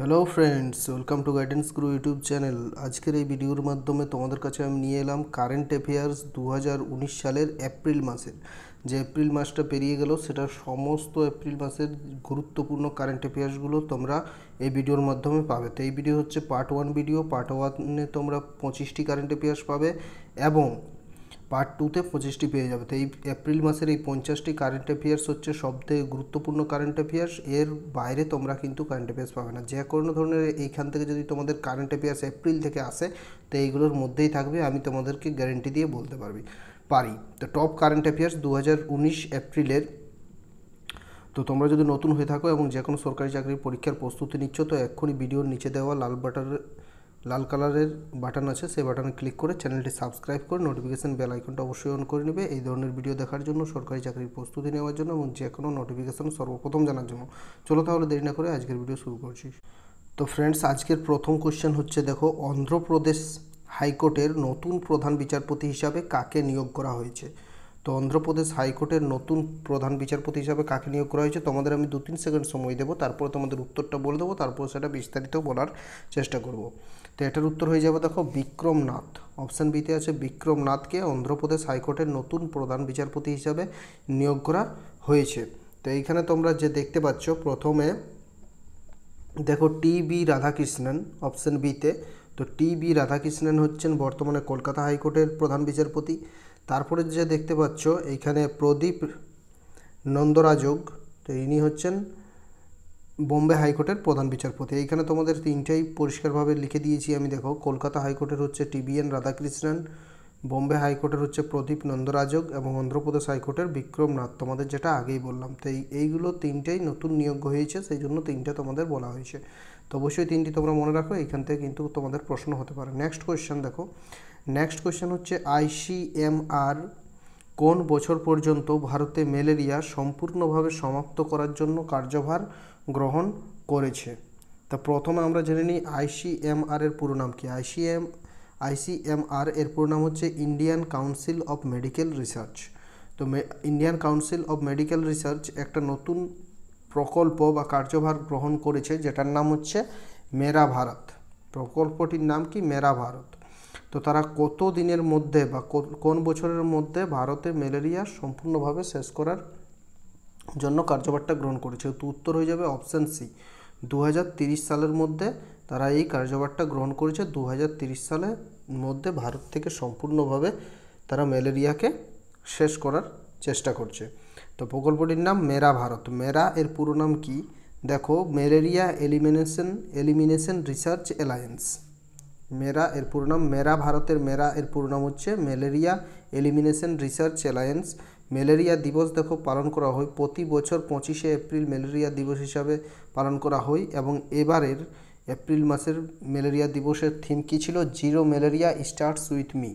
hello friends welcome to guidance guru YouTube channel আজকের এই ভিডিওর মাধ্যমে তোমাদের কাছে আমি নিয়ে এলাম কারেন্ট অ্যাফেয়ার্স দু সালের এপ্রিল মাসের যে এপ্রিল মাসটা পেরিয়ে গেল সেটা সমস্ত এপ্রিল মাসের গুরুত্বপূর্ণ কারেন্ট অ্যাফেয়ার্সগুলো তোমরা এই ভিডিওর মাধ্যমে পাবে তো এই ভিডিও হচ্ছে পার্ট ওয়ান ভিডিও পার্ট ওয়ানে তোমরা পঁচিশটি কারেন্ট অ্যাফেয়ার্স পাবে এবং পার্ট টুতে পঁচিশটি পেয়ে যাবে তো এই এপ্রিল মাসের এই পঞ্চাশটি কারেন্ট অ্যাফেয়ার্স হচ্ছে সবথেকে গুরুত্বপূর্ণ কারেন্ট অ্যাফেয়ার্স এর বাইরে তোমরা কিন্তু কারেন্ট অ্যাফেয়ার্স পাবে না যে কোনো ধরনের এইখান থেকে যদি তোমাদের কারেন্ট অ্যাফেয়ার্স এপ্রিল থেকে আসে তো এইগুলোর মধ্যেই থাকবে আমি তোমাদেরকে গ্যারেন্টি দিয়ে বলতে পারবি পারি তো টপ কারেন্ট অ্যাফেয়ার্স দু এপ্রিলের তো তোমরা যদি নতুন হয়ে থাকো এবং যে কোনো সরকারি চাকরির পরীক্ষার প্রস্তুতি নিচ্ছ তো এক্ষুনি ভিডিওর নিচে দেওয়া লাল বাটার লাল কালারের বাটন আছে সেই বাটনে ক্লিক করে চ্যানেলটি সাবস্ক্রাইব করে নোটিফিকেশান বেল আইকনটা অবশ্যই অন করে নেবে এই ধরনের ভিডিও দেখার জন্য সরকারি চাকরির প্রস্তুতি নেওয়ার জন্য এবং যে কোনো নোটিফিকেশান সর্বপ্রথম জানার জন্য চলো তাহলে দেরি না করে আজকের ভিডিও শুরু করছি তো ফ্রেন্ডস আজকের প্রথম কোশ্চেন হচ্ছে দেখো অন্ধ্রপ্রদেশ হাইকোর্টের নতুন প্রধান বিচারপতি হিসাবে কাকে নিয়োগ করা হয়েছে তো অন্ধ্রপ্রদেশ হাইকোর্টের নতুন প্রধান বিচারপতি হিসাবে কাকে নিয়োগ করা হয়েছে তোমাদের আমি দু তিন সেকেন্ড সময় দেবো তারপর তোমাদের উত্তরটা বলে দেবো তারপর সেটা বিস্তারিত বলার চেষ্টা করব তো এটার উত্তর হয়ে যাবে দেখো বিক্রমনাথ অপশান বিতে আছে বিক্রমনাথকে অন্ধ্রপ্রদেশ হাইকোর্টের নতুন প্রধান বিচারপতি হিসাবে নিয়োগ করা হয়েছে তো এইখানে তোমরা যে দেখতে পাচ্ছ প্রথমে দেখো টি বি রাধাকৃষ্ণন অপশান বিতে তো টি বি রাধাকৃষ্ণন হচ্ছেন বর্তমানে কলকাতা হাইকোর্টের প্রধান বিচারপতি তারপরে যে দেখতে পাচ্ছ এইখানে প্রদীপ নন্দরাজগ তো ইনি হচ্ছেন বোম্বে হাইকোর্টের প্রধান বিচারপতি এইখানে তোমাদের তিনটাই পরিষ্কারভাবে লিখে দিয়েছি আমি দেখো কলকাতা হাইকোর্টের হচ্ছে টিবিএন রাধাকৃষ্ণন বোম্বে হাইকোর্টের হচ্ছে প্রদীপ নন্দরাজক এবং অন্ধ্রপ্রদেশ হাইকোর্টের বিক্রমনাথ তোমাদের যেটা আগেই বললাম তো এইগুলো তিনটেই নতুন নিয়োগ হয়েছে সেই জন্য তিনটে তোমাদের বলা হয়েছে তো অবশ্যই তিনটি তোমরা মনে রাখো এখান থেকে কিন্তু তোমাদের প্রশ্ন হতে পারে নেক্সট কোয়েশ্চেন দেখো নেক্সট কোয়েশ্চেন হচ্ছে আইসিএমআর কোন বছর পর্যন্ত ভারতে ম্যালেরিয়া সম্পূর্ণভাবে সমাপ্ত করার জন্য কার্যভার গ্রহণ করেছে তা প্রথমে আমরা জেনে নিই আইসিএমআর এর পুরো নাম কি আইসিএম আইসিএমআর এর পুরো নাম হচ্ছে Indian council of medical research তো Indian council of medical research একটা নতুন প্রকল্প বা কার্যভার গ্রহণ করেছে যেটার নাম হচ্ছে মেরা ভারত প্রকল্পটির নাম কি মেরা ভারত তো তারা কত দিনের মধ্যে বা কোন বছরের মধ্যে ভারতে ম্যালেরিয়া সম্পূর্ণভাবে শেষ করার জন্য কার্যভারটা গ্রহণ করেছে তো উত্তর হয়ে যাবে অপশান সি দু সালের মধ্যে তারা এই কার্যভারটা গ্রহণ করেছে দু সালের মধ্যে ভারত থেকে সম্পূর্ণভাবে তারা ম্যালেরিয়াকে শেষ করার চেষ্টা করছে তো প্রকল্পটির নাম মেরা ভারত মেরা এর পুরো নাম কি দেখো malaria elimination elimination research alliance MERA এর পুরোনাম মেরা ভারতের মেরা এর পুরোনাম হচ্ছে malaria elimination research alliance malaria দিবস দেখো পালন করা হয় প্রতি বছর পঁচিশে এপ্রিল ম্যালেরিয়া দিবস হিসাবে পালন করা হয় এবং এবারের এপ্রিল মাসের ম্যালেরিয়া দিবসের থিম কী ছিল zero malaria starts with me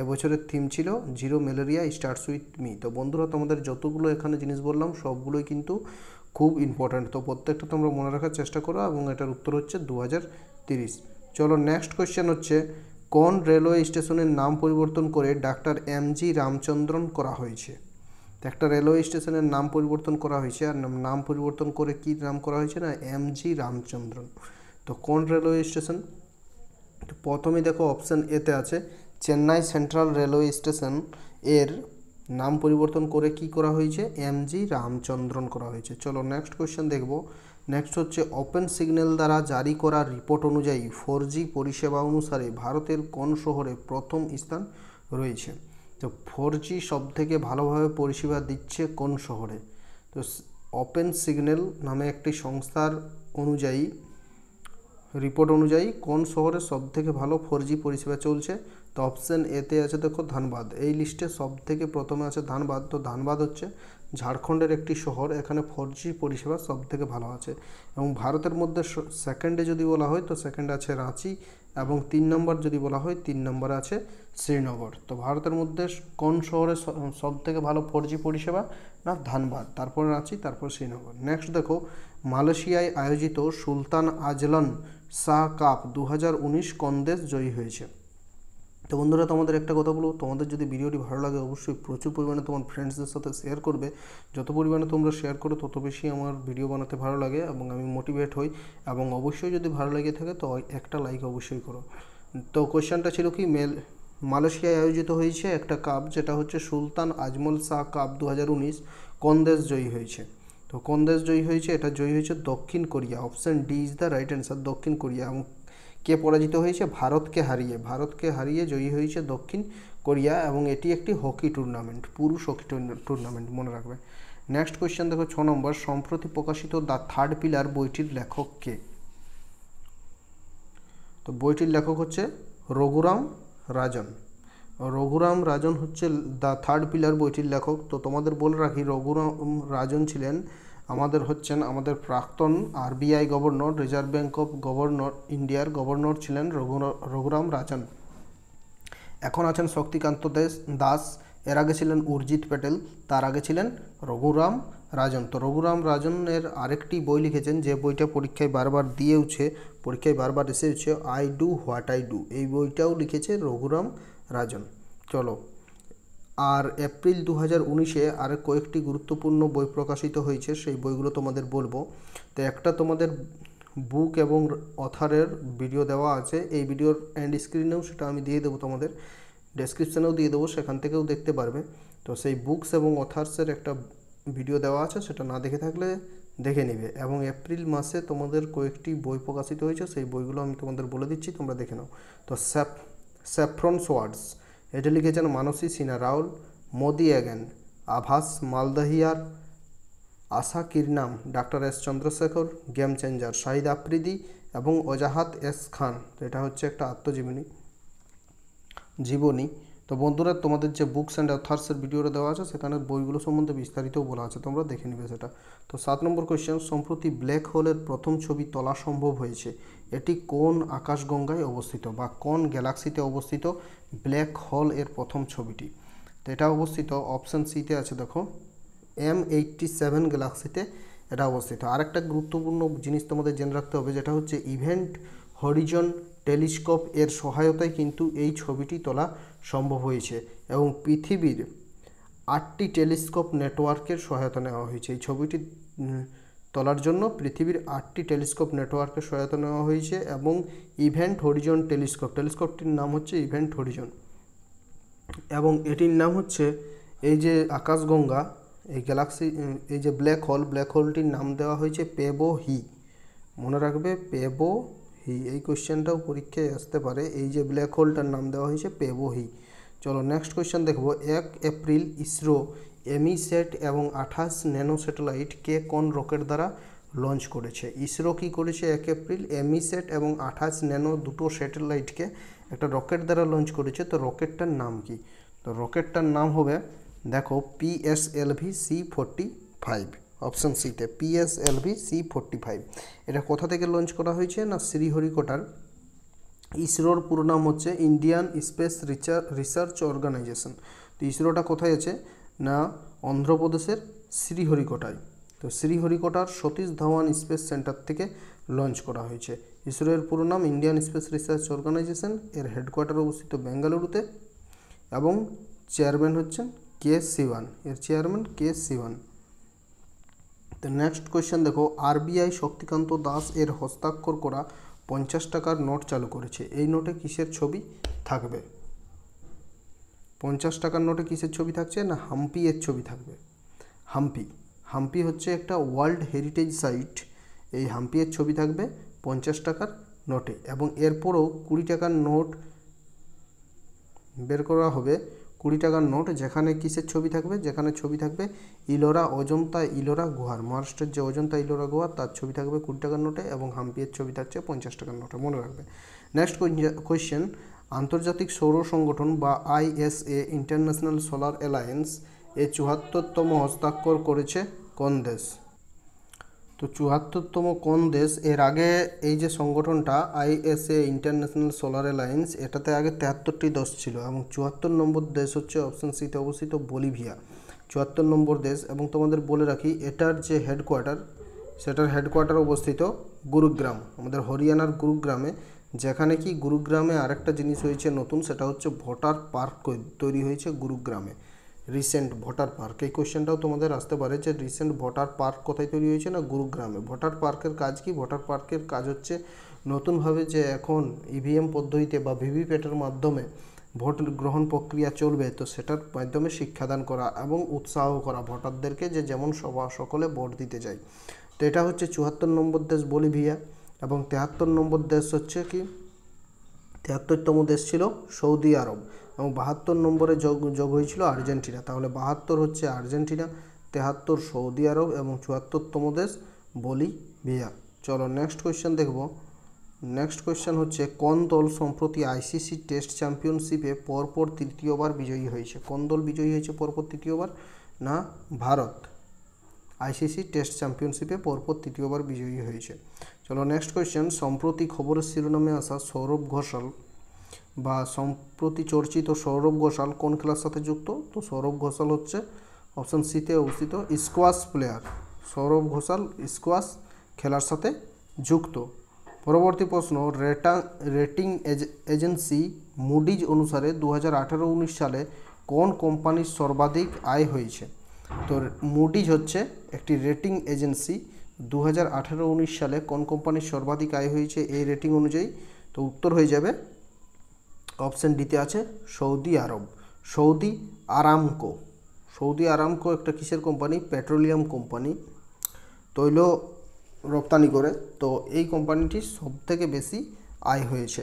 এবছরের থিম ছিল zero malaria starts with me তো বন্ধুরা তোমাদের যতগুলো এখানে জিনিস বললাম সবগুলোই কিন্তু খুব ইম্পর্ট্যান্ট তো প্রত্যেকটা তোমরা মনে রাখার চেষ্টা করো এবং এটার উত্তর হচ্ছে দু হাজার তিরিশ চলো নেক্সট কোয়েশ্চেন হচ্ছে কোন রেলওয়ে স্টেশনের নাম পরিবর্তন করে ডাক্তার এম জি রামচন্দ্রন করা হয়েছে একটা রেলওয়ে স্টেশনের নাম পরিবর্তন করা হয়েছে আর নাম পরিবর্তন করে কি নাম করা হয়েছে না এম জি রামচন্দ্রন তো কোন রেলওয়ে স্টেশন তো প্রথমে দেখো অপশান এতে আছে চেন্নাই সেন্ট্রাল রেলওয়ে স্টেশন এর নাম পরিবর্তন করে কি করা হয়েছে এম জি রামচন্দ্রন করা হয়েছে চলো নেক্সট কোয়েশ্চেন দেখবো নেক্সট হচ্ছে ওপেন সিগন্যাল দ্বারা জারি করা রিপোর্ট অনুযায়ী ফোর পরিষেবা অনুসারে ভারতের কোন শহরে প্রথম স্থান রয়েছে তো ফোর জি সবথেকে ভালোভাবে পরিষেবা দিচ্ছে কোন শহরে তো ওপেন সিগন্যাল নামে একটি সংস্থার অনুযায়ী রিপোর্ট অনুযায়ী কোন শহরে সবথেকে ভালো ফোর জি পরিষেবা চলছে তো অপশান এতে আছে দেখো ধানবাদ এই লিস্টে সব থেকে প্রথমে আছে ধানবাদ তো ধানবাদ হচ্ছে ঝাড়খণ্ডের একটি শহর এখানে ফোর জি পরিষেবা সব থেকে ভালো আছে এবং ভারতের মধ্যে সেকেন্ডে যদি বলা হয় তো সেকেন্ড আছে রাঁচি এবং তিন নম্বর যদি বলা হয় তিন নম্বর আছে শ্রীনগর তো ভারতের মধ্যে কোন শহরে সব থেকে ভালো ফোর জি পরিষেবা না ধানবাদ তারপর রাঁচি তারপর শ্রীনগর নেক্সট দেখো মালয়েশিয়ায় আয়োজিত সুলতান আজলান শাহ কাপ দু হাজার উনিশ দেশ জয়ী হয়েছে তো বন্ধুরা তোমাদের একটা কথা বলবো তোমাদের যদি ভিডিওটি ভালো লাগে অবশ্যই প্রচুর পরিমাণে তোমার ফ্রেন্ডসদের সাথে শেয়ার করবে যত পরিমাণে তোমরা শেয়ার করো তত বেশি আমার ভিডিও বানাতে ভালো লাগে এবং আমি মোটিভেট হই এবং অবশ্যই যদি ভালো লেগে থাকে তো একটা লাইক অবশ্যই করো তো কোয়েশ্চানটা ছিল কি মেল মালয়েশিয়ায় আয়োজিত হয়েছে একটা কাপ যেটা হচ্ছে সুলতান আজমল শাহ কাপ দু কোন দেশ জয়ী হয়েছে তো কোন দেশ জয়ী হয়েছে এটা জয়ী হয়েছে দক্ষিণ Korea option D is the right answer দক্ষিণ কোরিয়া এবং কে পরাজিত হয়েছে ভারতকে হারিয়ে ভারতকে হারিয়ে জয়ী হয়েছে দক্ষিণ কোরিয়া এবং এটি একটি হকি টুর্নামেন্ট পুরুষ হকি টুর্নামেন্ট মনে রাখবে নেক্সট কোয়েশ্চেন দেখো ছ নম্বর সম্প্রতি প্রকাশিত দ্য থার্ড পিলার বইটির লেখক কে তো বইটির লেখক হচ্ছে রঘুরাম রাজন রঘুরাম রাজন হচ্ছে দ্য থার্ড পিলার বইটির লেখক তো তোমাদের বলে রাখি রঘুরাম রাজন ছিলেন আমাদের হচ্ছেন আমাদের প্রাক্তন RBI governor reserve bank of governor ইন্ডিয়ার গভর্নর ছিলেন রঘুরাম রাজন এখন আছেন শক্তিকান্ত দাস এর আগে ছিলেন উর্জিত প্যাটেল তার আগে ছিলেন রঘুরাম রাজন তো রঘুরাম রাজনের আরেকটি বই লিখেছেন যে বইটা পরীক্ষায় বারবার দিয়েওছে পরীক্ষায় বারবার এসেওছে I do what I do এই বইটাও লিখেছে রঘুরাম রাজন চলো আর এপ্রিল দু হাজার উনিশে আর কয়েকটি গুরুত্বপূর্ণ বই প্রকাশিত হয়েছে সেই বইগুলো তোমাদের বলবো তো একটা তোমাদের বুক এবং অথারের ভিডিও দেওয়া আছে এই ভিডিওর অ্যান্ড স্ক্রিনেও সেটা আমি দিয়ে দেবো তোমাদের ডেসক্রিপশানেও দিয়ে দেবো সেখান থেকেও দেখতে পারবে তো সেই বুকস এবং অথার্সের একটা ভিডিও দেওয়া আছে সেটা না দেখে থাকলে দেখে নেবে এবং এপ্রিল মাসে তোমাদের কয়েকটি বই প্রকাশিত হয়েছে সেই বইগুলো আমি তোমাদের বলে দিচ্ছি তোমরা দেখে নাও তো স্যাপ স্যাফ্রন সোয়ার্ডস এটি লিখেছেন মানসী সিনা রাউল মোদি অ্যাগেন আভাস মালদাহিয়ার আশা কিরনাম doctor S Chandrasekhar game changer Shahid Afridi এবং ওজাহাত এস খান এটা হচ্ছে একটা আত্মজীবনী জীবনী তো বন্ধুরা তোমাদের যে বুকস অ্যান্ড অথার্সের ভিডিওটা দেওয়া আছে সেখানে বইগুলো সম্বন্ধে বিস্তারিতও বলা আছে তোমরা দেখে নিবে সেটা তো সাত নম্বর কোয়েশ্চেন সম্প্রতি ব্ল্যাক হোলের প্রথম ছবি তোলা সম্ভব হয়েছে এটি কোন আকাশগঙ্গায় অবস্থিত বা কোন গ্যালাক্সিতে অবস্থিত ব্ল্যাক হোল এর প্রথম ছবিটি তো এটা অবস্থিত অপশান সিতে আছে দেখো এম এইটটি সেভেন গ্যালাক্সিতে এটা অবস্থিত আরেকটা গুরুত্বপূর্ণ জিনিস তোমাদের জেনে রাখতে হবে যেটা হচ্ছে ইভেন্ট হরিজন টেলিস্কোপ এর সহায়তায় কিন্তু এই ছবিটি তোলা সম্ভব হয়েছে এবং পৃথিবীর আটটি টেলিস্কোপ নেটওয়ার্কের সহায়তা নেওয়া হয়েছে এই ছবিটি তোলার জন্য পৃথিবীর আটটি টেলিস্কোপ নেটওয়ার্কের সহায়তা নেওয়া হয়েছে এবং ইভেন্ট হরিজন টেলিস্কোপ টেলিস্কোপটির নাম হচ্ছে ইভেন্ট হরিজন এবং এটির নাম হচ্ছে এই যে আকাশগঙ্গা এই গ্যালাক্সি এই যে ব্ল্যাক হোল ব্ল্যাক হোলটির নাম দেওয়া হয়েছে পেবো হি মনে রাখবে পেবো পেবোহি এই কোশ্চেনটাও পরীক্ষায় আসতে পারে এই যে ব্ল্যাক হোলটার নাম দেওয়া হয়েছে পেবোহি চলো নেক্সট কোয়েশ্চেন দেখব এক এপ্রিল ইসরো এমি সেট এবং আঠাশ ন্যানো স্যাটেলাইটকে কোন রকেট দ্বারা লঞ্চ করেছে ইসরো কি করেছে এক এপ্রিল এমি সেট এবং আঠাশ ন্যানো দুটো স্যাটেলাইটকে একটা রকেট দ্বারা লঞ্চ করেছে তো রকেটটার নাম কি তো রকেটটার নাম হবে দেখো PSLV C forty five option সিতে পিএসএলভি সি ফোরটি ফাইভ এটা কোথা থেকে লঞ্চ করা হয়েছে না শ্রীহরিকোটার ইসরোর পুরো নাম হচ্ছে ইন্ডিয়ান স্পেস রিসার্চ অর্গানাইজেশন তো ইসরোটা কোথায় আছে না অন্ধ্রপ্রদেশের শ্রীহরিকোটায় তো শ্রীহরিকোটার সতীশ ধাওয়ান স্পেস সেন্টার থেকে লঞ্চ করা হয়েছে ইসরোর পুরো নাম ইন্ডিয়ান স্পেস রিসার্চ অর্গানাইজেশন এর হেডকোয়ার্টার অবস্থিত বেঙ্গালুরুতে এবং চেয়ারম্যান হচ্ছেন কে সিওয়ান এর চেয়ারম্যান কে সিওয়ান তো নেক্সট কোয়েশ্চেন দেখো আরবিআই শক্তিকান্ত দাস এর হস্তাক্ষর করা পঞ্চাশ টাকার নোট চালু করেছে এই নোটে কিসের ছবি থাকবে পঞ্চাশ টাকার নোটে কিসের ছবি থাকছে না হাম্পি এর ছবি থাকবে হাম্পি হাম্পি হচ্ছে একটা ওয়ার্ল্ড হেরিটেজ সাইট এই হাম্পি এর ছবি থাকবে পঞ্চাশ টাকার নোটে এবং এরপরও কুড়ি টাকার নোট বের করা হবে কুড়ি টাকার নোট যেখানে কিসের ছবি থাকবে যেখানে ছবি থাকবে ইলোরা অজন্তা ইলোরা গুহার মহারাষ্ট্রের যে অজন্তা ইলোরা গুহা তার ছবি থাকবে কুড়ি টাকার নোটে এবং হাম্পিয়ের ছবি থাকছে পঞ্চাশ টাকার নোটে মনে রাখবে নেক্সট কোয়েশ্চেন আন্তর্জাতিক সৌর সংগঠন বা আইএসএ ইন্টারন্যাশনাল সোলার অ্যালায়েন্স এ চুয়াত্তরতম হস্তাক্ষর করেছে কোন দেশ তো চুয়াত্তরতম কোন দেশ এর আগে এই যে সংগঠনটা আইএসএ ইন্টারন্যাশনাল সোলার অ্যালায়েন্স এটাতে আগে তেহাত্তরটি দেশ ছিল এবং চুয়াত্তর নম্বর দেশ হচ্ছে অপশান সিতে অবস্থিত বলিভিয়া চুয়াত্তর নম্বর দেশ এবং তোমাদের বলে রাখি এটার যে হেডকোয়ার্টার সেটার হেডকোয়ার্টার অবস্থিত গুরুগ্রাম আমাদের হরিয়ানার গুরুগ্রামে যেখানে কি গুরুগ্রামে আরেকটা জিনিস হয়েছে নতুন সেটা হচ্ছে ভোটার পার্ক তৈরি হয়েছে গুরুগ্রামে রিসেন্ট ভোটার পার্ক এই কোয়েশ্চেনটাও তোমাদের আসতে পারে যে রিসেন্ট ভোটার পার্ক কোথায় তৈরি হয়েছে না গুরুগ্রামে ভোটার পার্কের কাজ কি ভোটার পার্কের কাজ হচ্ছে নতুনভাবে যে এখন ইভিএম e পদ্ধতিতে বা ভিভিপ্যাটের মাধ্যমে ভোট গ্রহণ প্রক্রিয়া চলবে তো সেটার মাধ্যমে শিক্ষাদান করা এবং উৎসাহ করা ভোটারদেরকে যে যেমন সবা সকলে ভোট দিতে যায় তো এটা হচ্ছে চুয়াত্তর নম্বর দেশ বলিভিয়া এবং তেহাত্তর নম্বর দেশ হচ্ছে কি তেহাত্তরতম দেশ ছিল সৌদি আরব এবং বাহাত্তর নম্বরে যোগ যোগ হয়েছিল আর্জেন্টিনা তাহলে বাহাত্তর হচ্ছে আর্জেন্টিনা তেহাত্তর সৌদি আরব এবং চুয়াত্তরতম দেশ বলিভিয়া চলো নেক্সট কোয়েশ্চেন দেখব নেক্সট কোয়েশ্চেন হচ্ছে কোন দল সম্প্রতি আইসিসি টেস্ট চ্যাম্পিয়নশিপে পরপর তৃতীয়বার বিজয়ী হয়েছে কোন দল বিজয়ী হয়েছে পরপর তৃতীয়বার না ভারত আইসিসি টেস্ট চ্যাম্পিয়নশিপে পরপর তৃতীয়বার বিজয়ী হয়েছে চলো নেক্সট কোয়েশ্চেন সম্প্রতি খবরের শিরোনামে আসা সৌরভ ঘোষাল বা সম্প্রতি চর্চিত সৌরভ ঘোষাল কোন খেলার সাথে যুক্ত তো সৌরভ ঘোষাল হচ্ছে অপশান সিতে অবস্থিত squash player Sourav Ghosal squash খেলার সাথে যুক্ত পরবর্তী প্রশ্ন রেটা রেটিং এজেন্সি মুডিজ অনুসারে দু হাজার আঠারো উনিশ সালে কোন কোম্পানির সর্বাধিক আয় হয়েছে তো মুডিজ হচ্ছে একটি রেটিং এজেন্সি দু হাজার আঠারো উনিশ সালে কোন কোম্পানির সর্বাধিক আয় হয়েছে এই রেটিং অনুযায়ী তো উত্তর হয়ে যাবে অপশান ডিতে আছে Saudi Arab Saudi Aramco Saudi Aramco একটা কিসের কোম্পানি পেট্রোলিয়াম কোম্পানি তৈল রপ্তানি করে তো এই কোম্পানিটি সবথেকে বেশি আয় হয়েছে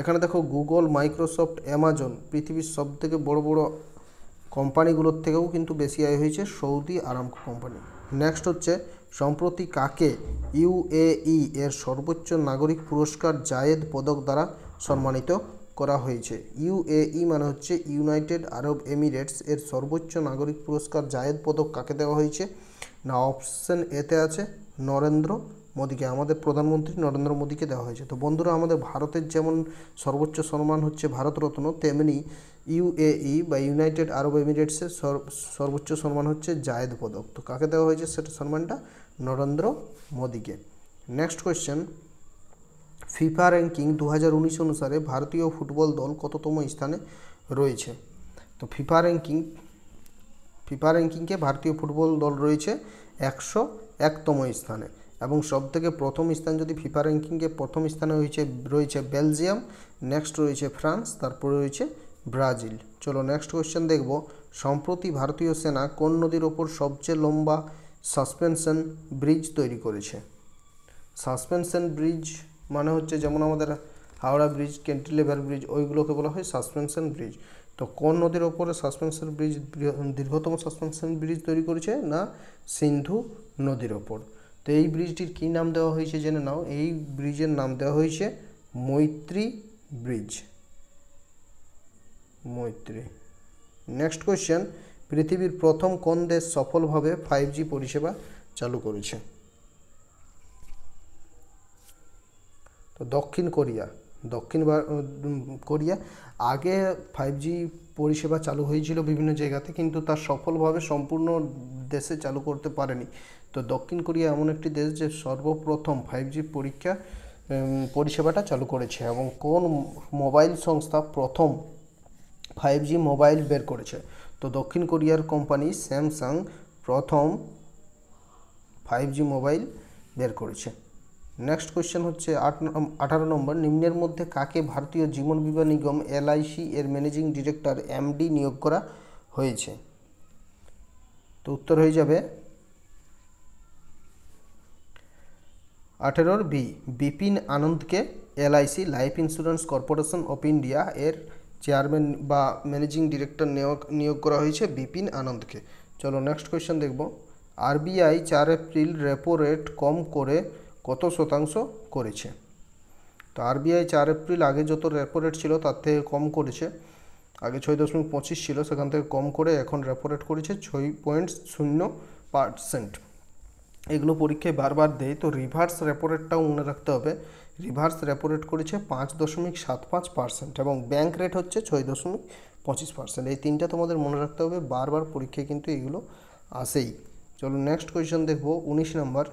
এখানে দেখো গুগল মাইক্রোসফট অ্যামাজন পৃথিবীর সবথেকে বড় বড় কোম্পানিগুলোর থেকেও কিন্তু বেশি আয় হয়েছে সৌদি আরামকো কোম্পানি নেক্সট হচ্ছে সম্প্রতি কাকে ইউএই e এর সর্বোচ্চ নাগরিক পুরস্কার জায়েদ পদক দ্বারা সম্মানিত করা হয়েছে ইউএই মানে হচ্ছে ইউনাইটেড আরব এমিরেটস এর সর্বোচ্চ নাগরিক পুরস্কার জায়েদ পদক কাকে দেওয়া হয়েছে না অপশন এতে আছে নরেন্দ্র মোদীকে আমাদের প্রধানমন্ত্রী নরেন্দ্র মোদীকে দেওয়া হয়েছে তো বন্ধুরা আমাদের ভারতের যেমন সর্বোচ্চ সম্মান হচ্ছে ভারতরত্ন তেমনি ইউএই বা ইউনাইটেড আরব এমিরেটসের সর্বোচ্চ সম্মান হচ্ছে জায়েদ পদক তো কাকে দেওয়া হয়েছে সেটা সম্মানটা নরেন্দ্র মোদীকে নেক্সট কোয়েশ্চেন ফিফা র্যাঙ্কিং দু অনুসারে ভারতীয় ফুটবল দল কততম স্থানে রয়েছে তো ফিফা র্যাঙ্কিং ফিফা র্যাঙ্কিংকে ভারতীয় ফুটবল দল রয়েছে একশো একতম স্থানে এবং সবথেকে প্রথম স্থান যদি ফিফা র্যাঙ্কিংয়ে প্রথম স্থানে রয়েছে রয়েছে বেলজিয়াম নেক্সট রয়েছে ফ্রান্স তারপর রয়েছে ব্রাজিল চলো নেক্সট কোয়েশ্চেন দেখব সম্প্রতি ভারতীয় সেনা কোন নদীর ওপর সবচেয়ে লম্বা সাসপেনশন ব্রিজ তৈরি করেছে সাসপেনশন ব্রিজ মানে হচ্ছে যেমন আমাদের হাওড়া ব্রিজ ক্যান্টিলেভার ব্রিজ ওইগুলোকে বলা হয় সাসপেনশন ব্রিজ তো কোন নদীর ওপরে সাসপেনশন ব্রিজ দীর্ঘতম সাসপেনশন ব্রিজ তৈরি করেছে না সিন্ধু নদীর ওপর তো এই ব্রিজটির কী নাম দেওয়া হয়েছে জেনে নাও এই ব্রিজের নাম দেওয়া হয়েছে মৈত্রী ব্রিজ মৈত্রী নেক্সট কোয়েশ্চেন পৃথিবীর প্রথম কোন দেশ সফলভাবে ফাইভ জি পরিষেবা চালু করেছে তো দক্ষিণ কোরিয়া দক্ষিণ কোরিয়া আগে ফাইভ জি পরিষেবা চালু হয়েছিল বিভিন্ন জায়গাতে কিন্তু তার সফলভাবে সম্পূর্ণ দেশে চালু করতে পারেনি তো দক্ষিণ কোরিয়া এমন একটি দেশ যে সর্বপ্রথম ফাইভ জি পরীক্ষা পরিষেবাটা চালু করেছে এবং কোন মোবাইল সংস্থা প্রথম ফাইভ জি মোবাইল বের করেছে তো দক্ষিণ কোরিয়ার কোম্পানি স্যামসাং প্রথম ফাইভ জি মোবাইল বের করেছে নেক্সট কোয়েশ্চেন হচ্ছে আট আঠারো নম্বর নিম্নের মধ্যে কাকে ভারতীয় জীবন বিমা নিগম এলআইসি এর ম্যানেজিং ডিরেক্টর এমডি নিয়োগ করা হয়েছে তো উত্তর হয়ে যাবে আঠেরোর বি বিপিন আনন্দকে LIC life insurance corporation of India এর চেয়ারম্যান বা ম্যানেজিং ডিরেক্টর নিয়োগ নিয়োগ করা হয়েছে বিপিন আনন্দকে চলো নেক্সট কোয়েশ্চেন দেখব আরবিআই চার এপ্রিল রেপো রেট কম করে কত শতাংশ করেছে তো আরবিআই চার এপ্রিল আগে যত রেপো রেট ছিল তার থেকে কম করেছে আগে ছয় দশমিক পঁচিশ ছিল সেখান থেকে কম করে এখন রেপো রেট করেছে ছয় পয়েন্ট শূন্য পার্সেন্ট এগুলো পরীক্ষায় বারবার দেয় তো রিভার্স রেপো রেটটাও মনে রাখতে হবে রিভার্স রেপো রেট করেছে পাঁচ দশমিক সাত পাঁচ পার্সেন্ট এবং ব্যাঙ্ক রেট হচ্ছে ছয় দশমিক পঁচিশ পার্সেন্ট এই তিনটা তোমাদের মনে রাখতে হবে বারবার পরীক্ষায় কিন্তু এগুলো আসেই চলো নেক্সট কোয়েশ্চেন দেখবো উনিশ নম্বর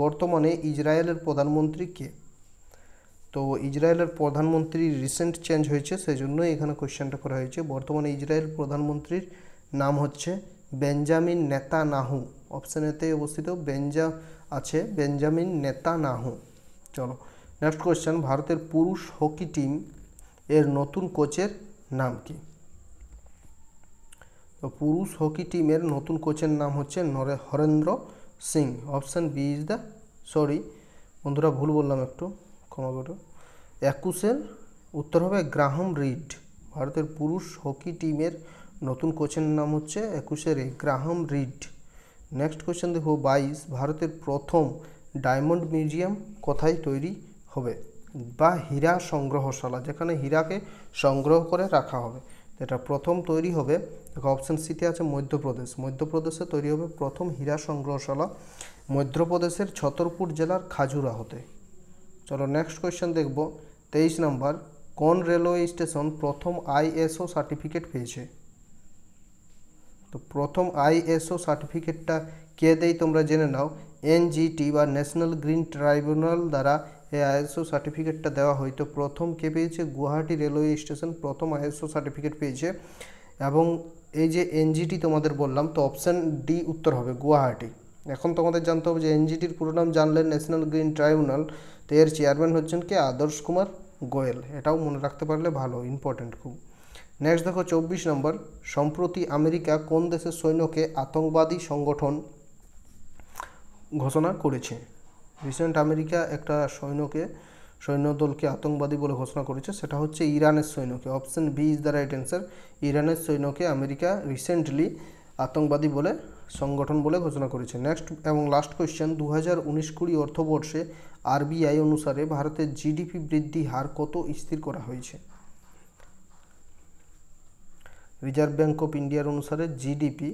বর্তমানে ইসরায়েলের প্রধানমন্ত্রী কে তো ইসরায়েলের প্রধানমন্ত্রী রিসেন্ট চেঞ্জ হয়েছে সেই জন্য এখানে কোয়েশ্চেনটা করা হয়েছে বর্তমানে ইসরায়েল প্রধানমন্ত্রীর নাম হচ্ছে বেঞ্জামিন নেতা নাহু অপশান এতে অবস্থিত বেঞ্জা আছে বেঞ্জামিন নেতা নাহু চলো নেক্সট কোয়েশ্চেন ভারতের পুরুষ হকি টিম এর নতুন কোচের নাম কি তো পুরুষ হকি টিমের নতুন কোচের নাম হচ্ছে নরে Harendra Singh option B is the sorry বন্ধুরা ভুল বললাম একটু ক্ষমা করো একুশের উত্তর হবে গ্রাহম রিড ভারতের পুরুষ হকি টিমের নতুন কোচের নাম হচ্ছে একুশের গ্রাহম রিড নেক্সট কোয়েশ্চেন দেখো বাইশ ভারতের প্রথম ডায়মন্ড মিউজিয়াম কোথায় তৈরি হবে বা হীরা সংগ্রহশালা যেখানে হীরাকে সংগ্রহ করে রাখা হবে যেটা প্রথম তৈরি হবে দেখো অপশান সিতে আছে মধ্যপ্রদেশ মধ্যপ্রদেশে তৈরি হবে প্রথম হীরা সংগ্রহশালা মধ্যপ্রদেশের ছতরপুর জেলার খাজুরা হতে চলো নেক্সট কোয়েশ্চেন দেখব তেইশ নাম্বার কোন রেলওয়ে স্টেশন প্রথম আইএসও সার্টিফিকেট পেয়েছে তো প্রথম আইএসও সার্টিফিকেটটা কে দেয় তোমরা জেনে নাও এনজিটি বা ন্যাশনাল গ্রিন ট্রাইব্যুনাল দ্বারা এই আইএসও সার্টিফিকেটটা দেওয়া হয় তো প্রথম কে পেয়েছে গুয়াহাটি রেলওয়ে স্টেশন প্রথম আইএসও সার্টিফিকেট পেয়েছে এবং এই যে এনজিটি তোমাদের বললাম তো অপশান ডি উত্তর হবে গুয়াহাটি এখন তোমাদের জানতে হবে যে এনজিটির পুরো নাম জানলেন ন্যাশনাল গ্রিন ট্রাইব্যুনাল তো এর চেয়ারম্যান হচ্ছেন কে আদর্শ কুমার গোয়েল এটাও মনে রাখতে পারলে ভালো ইম্পর্টেন্ট খুব নেক্সট দেখো চব্বিশ নম্বর সম্প্রতি আমেরিকা কোন দেশের সৈন্যকে আতঙ্কবাদী সংগঠন ঘোষণা করেছে রিসেন্ট আমেরিকা একটা সৈন্যকে সৈন্যদলকে আতঙ্কবাদী বলে ঘোষণা করেছে সেটা হচ্ছে ইরানের সৈন্যকে option B is the right answer ইরানের সৈন্যকে আমেরিকা রিসেন্টলি আতঙ্কবাদী বলে সংগঠন বলে ঘোষণা করেছে নেক্সট এবং লাস্ট কোয়েশ্চেন দু হাজার উনিশ কুড়ি অর্থবর্ষে আরবিআই অনুসারে ভারতের জিডিপি বৃদ্ধি হার কত স্থির করা হয়েছে রিজার্ভ ব্যাঙ্ক অফ ইন্ডিয়ার অনুসারে জিডিপি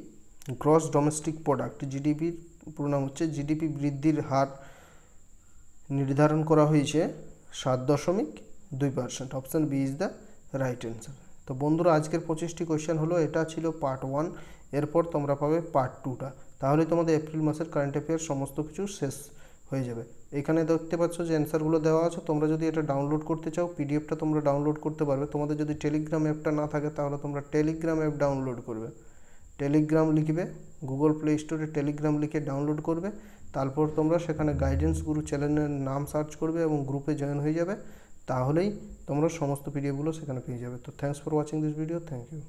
গ্রস ডোমেস্টিক প্রোডাক্ট জিডিপির নাম হচ্ছে জিডিপি বৃদ্ধির হার নির্ধারণ করা হয়েছে সাত দশমিক দুই percent option B is the right answer তো বন্ধুরা আজকের পঁচিশটি কোয়েশ্চেন হলো এটা ছিল পার্ট ওয়ান এরপর তোমরা পাবে পার্ট টুটা তাহলে তোমাদের এপ্রিল মাসের কারেন্ট অ্যাফেয়ার সমস্ত কিছু শেষ হয়ে যাবে এখানে দেখতে পাচ্ছ যে অ্যান্সারগুলো দেওয়া আছে তোমরা যদি এটা ডাউনলোড করতে চাও পিডিএফটা তোমরা ডাউনলোড করতে পারবে তোমাদের যদি টেলিগ্রাম অ্যাপটা না থাকে তাহলে তোমরা টেলিগ্রাম অ্যাপ ডাউনলোড করবে টেলিগ্রাম লিখবে গুগল প্লে স্টোরে টেলিগ্রাম লিখে ডাউনলোড করবে তারপর তোমরা সেখানে গাইডেন্স গুরু চ্যানেলের নাম সার্চ করবে এবং গ্রুপে জয়েন হয়ে যাবে তাহলেই তোমরা সমস্ত পিডিএফগুলো সেখানে পেয়ে যাবে তো thanks for watching this video thank you